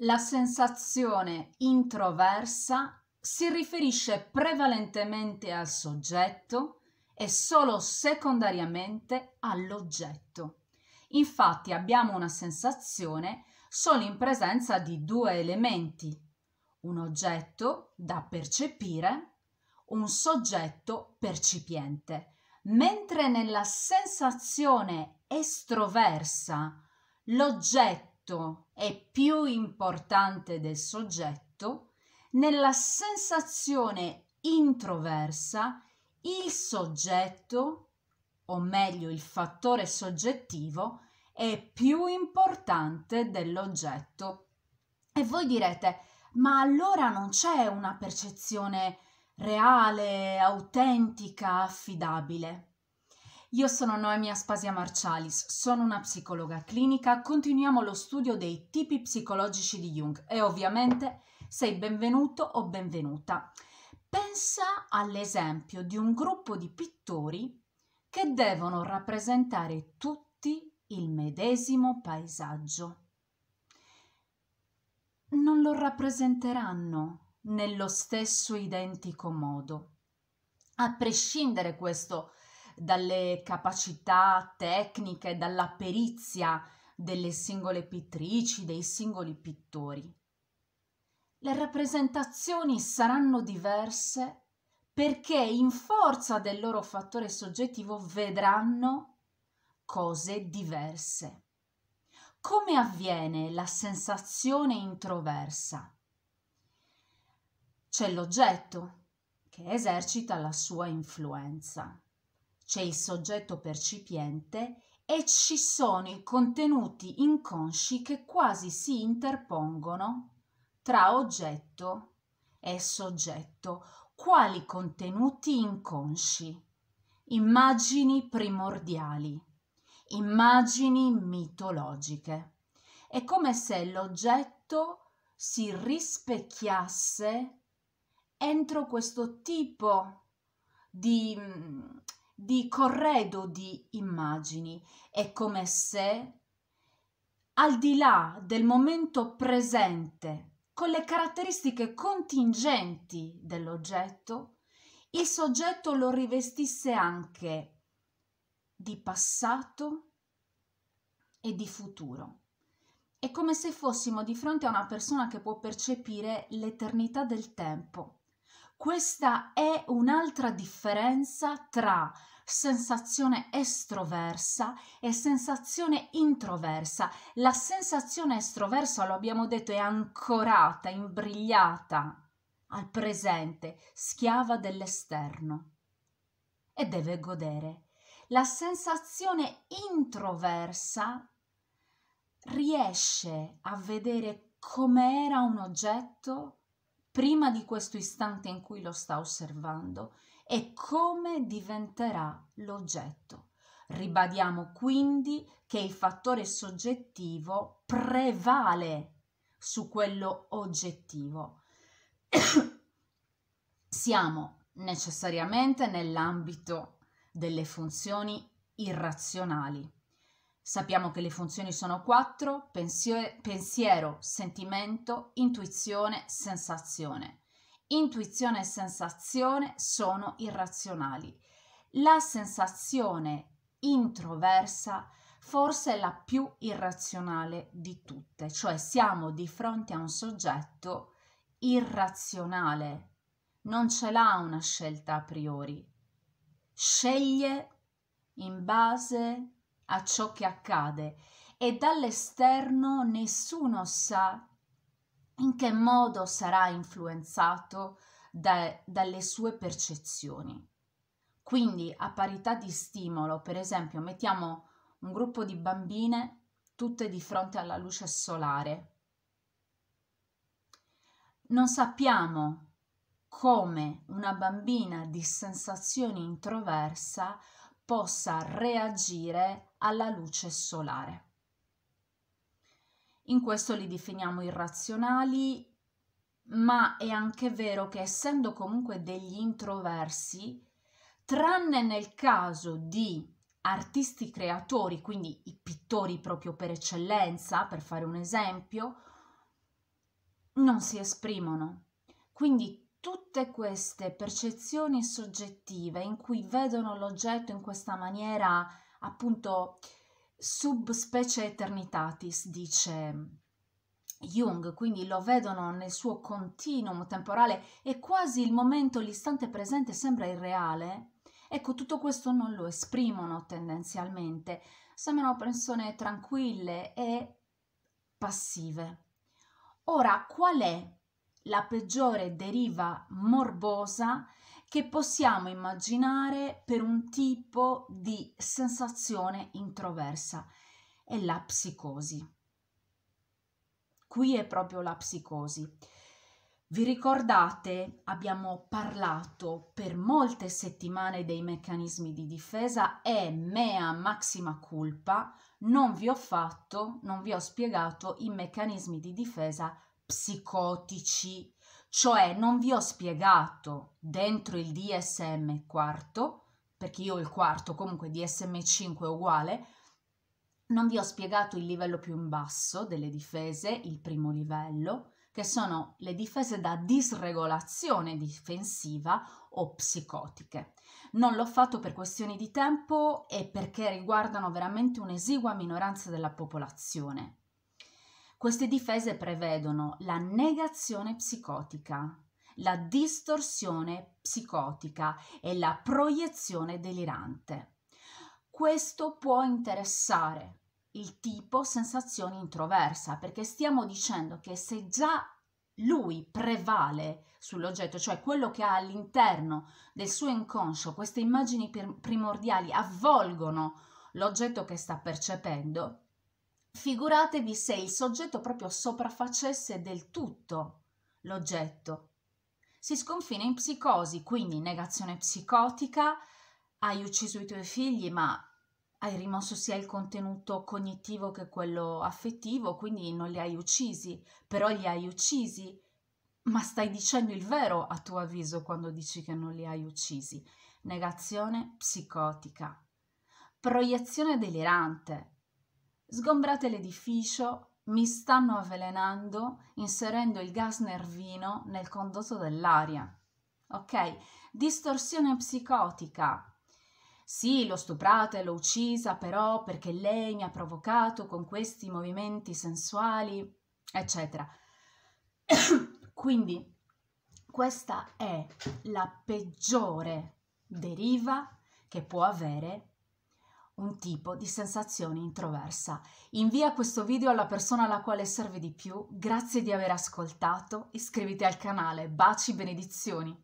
La sensazione introversa si riferisce prevalentemente al soggetto e solo secondariamente all'oggetto. Infatti abbiamo una sensazione solo in presenza di due elementi, un oggetto da percepire, un soggetto percipiente, mentre nella sensazione estroversa l'oggetto oggetto è più importante del soggetto, nella sensazione introversa il soggetto, o meglio il fattore soggettivo, è più importante dell'oggetto. E voi direte, ma allora non c'è una percezione reale, autentica, affidabile. Io sono Noemi Aspasia Marcialis, sono una psicologa clinica, continuiamo lo studio dei tipi psicologici di Jung e ovviamente sei benvenuto o benvenuta. Pensa all'esempio di un gruppo di pittori che devono rappresentare tutti il medesimo paesaggio. Non lo rappresenteranno nello stesso identico modo. A prescindere questo dalle capacità tecniche, dalla perizia delle singole pittrici, dei singoli pittori. Le rappresentazioni saranno diverse perché in forza del loro fattore soggettivo vedranno cose diverse. Come avviene la sensazione introversa? C'è l'oggetto che esercita la sua influenza c'è il soggetto percipiente e ci sono i contenuti inconsci che quasi si interpongono tra oggetto e soggetto. Quali contenuti inconsci? Immagini primordiali, immagini mitologiche. È come se l'oggetto si rispecchiasse entro questo tipo di di corredo di immagini. È come se, al di là del momento presente, con le caratteristiche contingenti dell'oggetto, il soggetto lo rivestisse anche di passato e di futuro. È come se fossimo di fronte a una persona che può percepire l'eternità del tempo questa è un'altra differenza tra sensazione estroversa e sensazione introversa. La sensazione estroversa, lo abbiamo detto, è ancorata, imbrigliata al presente, schiava dell'esterno e deve godere. La sensazione introversa riesce a vedere com'era un oggetto prima di questo istante in cui lo sta osservando e come diventerà l'oggetto. Ribadiamo quindi che il fattore soggettivo prevale su quello oggettivo. Siamo necessariamente nell'ambito delle funzioni irrazionali. Sappiamo che le funzioni sono quattro, pensiero, sentimento, intuizione, sensazione. Intuizione e sensazione sono irrazionali. La sensazione introversa forse è la più irrazionale di tutte, cioè siamo di fronte a un soggetto irrazionale, non ce l'ha una scelta a priori, sceglie in base a ciò che accade e dall'esterno nessuno sa in che modo sarà influenzato da, dalle sue percezioni. Quindi a parità di stimolo, per esempio, mettiamo un gruppo di bambine tutte di fronte alla luce solare. Non sappiamo come una bambina di sensazioni introversa possa reagire alla luce solare. In questo li definiamo irrazionali, ma è anche vero che essendo comunque degli introversi, tranne nel caso di artisti creatori, quindi i pittori proprio per eccellenza, per fare un esempio, non si esprimono. Quindi tutte queste percezioni soggettive in cui vedono l'oggetto in questa maniera appunto subspecie eternitatis, dice Jung, quindi lo vedono nel suo continuum temporale e quasi il momento, l'istante presente sembra irreale. Ecco, tutto questo non lo esprimono tendenzialmente, sembrano persone tranquille e passive. Ora, qual è la peggiore deriva morbosa che possiamo immaginare per un tipo di sensazione introversa, è la psicosi. Qui è proprio la psicosi. Vi ricordate, abbiamo parlato per molte settimane dei meccanismi di difesa e mea maxima culpa, non vi ho fatto, non vi ho spiegato i meccanismi di difesa psicotici, cioè non vi ho spiegato dentro il DSM quarto, perché io ho il quarto, comunque DSM 5 è uguale, non vi ho spiegato il livello più in basso delle difese, il primo livello, che sono le difese da disregolazione difensiva o psicotiche. Non l'ho fatto per questioni di tempo e perché riguardano veramente un'esigua minoranza della popolazione, queste difese prevedono la negazione psicotica, la distorsione psicotica e la proiezione delirante. Questo può interessare il tipo sensazione introversa, perché stiamo dicendo che se già lui prevale sull'oggetto, cioè quello che ha all'interno del suo inconscio, queste immagini primordiali avvolgono l'oggetto che sta percependo, Figuratevi se il soggetto proprio sopraffacesse del tutto l'oggetto. Si sconfina in psicosi, quindi negazione psicotica, hai ucciso i tuoi figli ma hai rimosso sia il contenuto cognitivo che quello affettivo, quindi non li hai uccisi, però li hai uccisi, ma stai dicendo il vero a tuo avviso quando dici che non li hai uccisi. Negazione psicotica. Proiezione delirante, Sgombrate l'edificio, mi stanno avvelenando inserendo il gas nervino nel condotto dell'aria. Ok? Distorsione psicotica. Sì, l'ho stuprata e l'ho uccisa, però perché lei mi ha provocato con questi movimenti sensuali, eccetera. Quindi questa è la peggiore deriva che può avere un tipo di sensazione introversa. Invia questo video alla persona alla quale serve di più, grazie di aver ascoltato, iscriviti al canale, baci, benedizioni.